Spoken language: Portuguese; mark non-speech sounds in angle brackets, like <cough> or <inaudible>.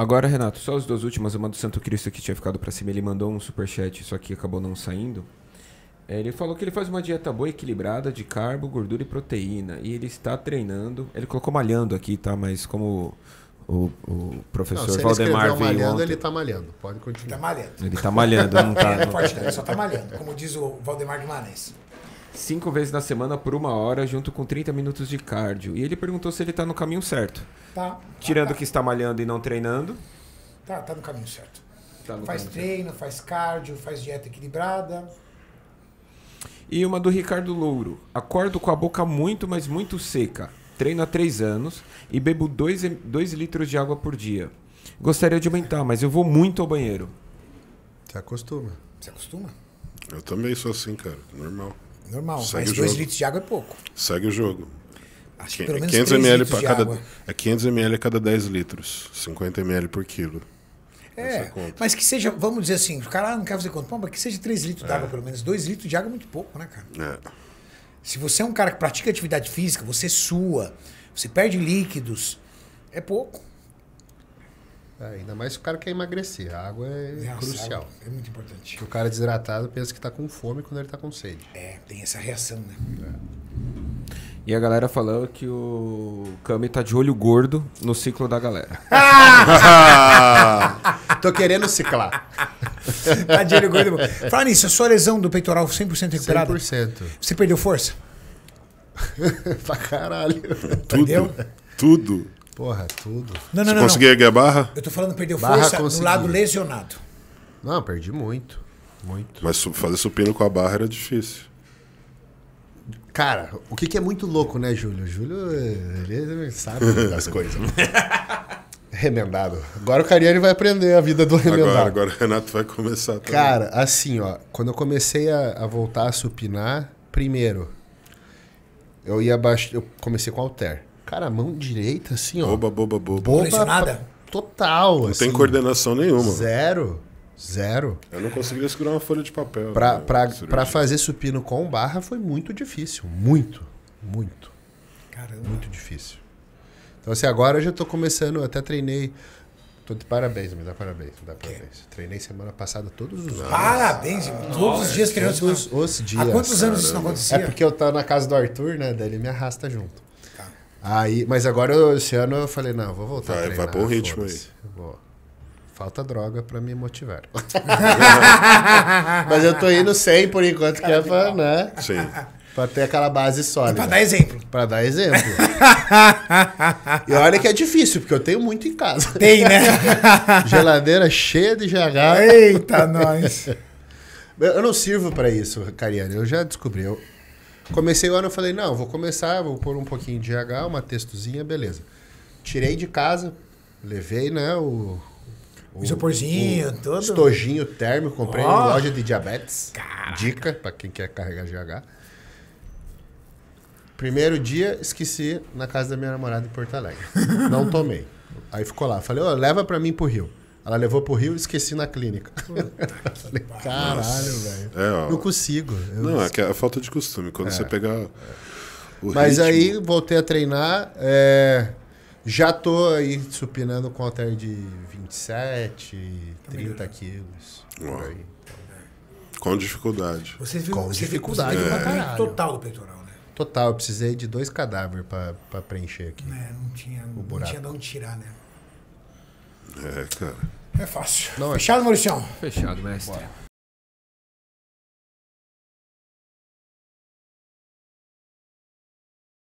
Agora, Renato, só as duas últimas. Uma do Santo Cristo que tinha ficado para cima. Ele mandou um superchat, só que acabou não saindo. É, ele falou que ele faz uma dieta boa, equilibrada, de carbo, gordura e proteína. E ele está treinando. Ele colocou malhando aqui, tá? Mas como o, o professor não, se Valdemar ele malhando, ontem... ele está malhando. Pode continuar. Ele está malhando. Ele está malhando, não está. <laughs> É, ele né? ele só está malhando, como diz o Valdemar Guimarães cinco vezes na semana por uma hora, junto com 30 minutos de cardio. E ele perguntou se ele está no caminho certo. Tá. tá Tirando tá, tá. que está malhando e não treinando. Tá, tá no caminho certo. Tá no faz caminho treino, certo. faz cardio, faz dieta equilibrada. E uma do Ricardo Louro. Acordo com a boca muito, mas muito seca. Treino há três anos e bebo 2 dois, dois litros de água por dia. Gostaria de aumentar, mas eu vou muito ao banheiro. Se acostuma. Se acostuma? Eu também sou assim, cara. Normal. Normal, Segue mas 2 litros de água é pouco. Segue o jogo. Acho que pelo menos 500 ml para água. é 500 ml a cada 10 litros, 50 ml por quilo. É, é mas que seja, vamos dizer assim, o cara não quer fazer conta, mas que seja 3 litros é. água pelo menos. 2 litros de água é muito pouco, né, cara? É. Se você é um cara que pratica atividade física, você sua, você perde líquidos, é pouco. É, ainda mais se o cara quer emagrecer. A água é, é crucial. Água é muito importante. Porque o cara desidratado pensa que está com fome quando ele está com sede. É, tem essa reação, né? É. E a galera falando que o Kami tá de olho gordo no ciclo da galera. <laughs> Ah! Tô querendo ciclar. <laughs> tá de olho gordo. Fala nisso, a sua lesão do peitoral 100% recuperada? 100%. Você perdeu força? <laughs> pra caralho. Tudo. Entendeu? Tudo. Porra, tudo. Não, não, Você não, conseguiu erguer a barra? Eu tô falando perdeu Barra força no lado lesionado. Não, perdi muito. Muito. Mas fazer supino com a barra era difícil. Cara, o que, que é muito louco, né, Júlio? Júlio, ele sabe das coisas. <laughs> remendado. Agora o Cariani vai aprender a vida do remendado. Agora, agora o Renato vai começar também. Cara, assim, ó, quando eu comecei a, a voltar a supinar, primeiro, eu ia eu comecei com alter Cara, mão direita, assim, ó. Boba, boba, boba. boba nada. Total. Não assim, tem coordenação nenhuma. Zero. Zero. Eu não conseguia segurar uma folha de papel. Pra, né, pra, pra fazer supino com barra foi muito difícil. Muito. Muito. Caramba. Muito difícil. Então, assim, agora eu já tô começando, até treinei. Tô de parabéns, me dá parabéns, me dá parabéns. Treinei semana passada todos os anos. Parabéns, irmão. Todos Nossa, os dias treinando. Todos os dias. Há quantos anos isso não acontecia? É porque eu tava na casa do Arthur, né? Daí ele me arrasta junto. Aí, mas agora esse ano eu falei, não, vou voltar. Vai, a treinar, vai pro ritmo aí. Vou. Falta droga pra me motivar. <laughs> mas eu tô indo sem por enquanto, que é pra, né? Sim. Pra ter aquela base sólida. E pra dar exemplo. Pra dar exemplo. <laughs> e olha que é difícil, porque eu tenho muito em casa. Tem, né? <laughs> Geladeira cheia de GH. Eita, nós. Eu não sirvo para isso, Cariano. Eu já descobri. Eu, Comecei o ano, eu falei, não, vou começar, vou pôr um pouquinho de H, uma textuzinha, beleza. Tirei de casa, levei, né, o... O isoporzinho, todo. Estojinho térmico, comprei oh. em loja de diabetes. Caraca. Dica para quem quer carregar GH. Primeiro dia, esqueci na casa da minha namorada em Porto Alegre. <laughs> Não tomei. Aí ficou lá. Falei, oh, leva para mim pro Rio. Ela levou pro Rio e esqueci na clínica. <laughs> Falei, caralho, velho. É, não consigo. não, não... é que é a falta de costume. Quando é. você pegar o Mas ritmo... aí voltei a treinar. É... Já tô aí supinando com até de 27, 30 melhor. quilos. Uau. Com dificuldade. Você viu, com dificuldade é. pra caralho. Total do peitoral, né? Total, eu precisei de dois cadáveres para preencher aqui. É, não tinha, o buraco. não tinha de onde tirar, né? É, cara. É fácil. Não, é Fechado, Mauricião? Fechado, mestre. Bora.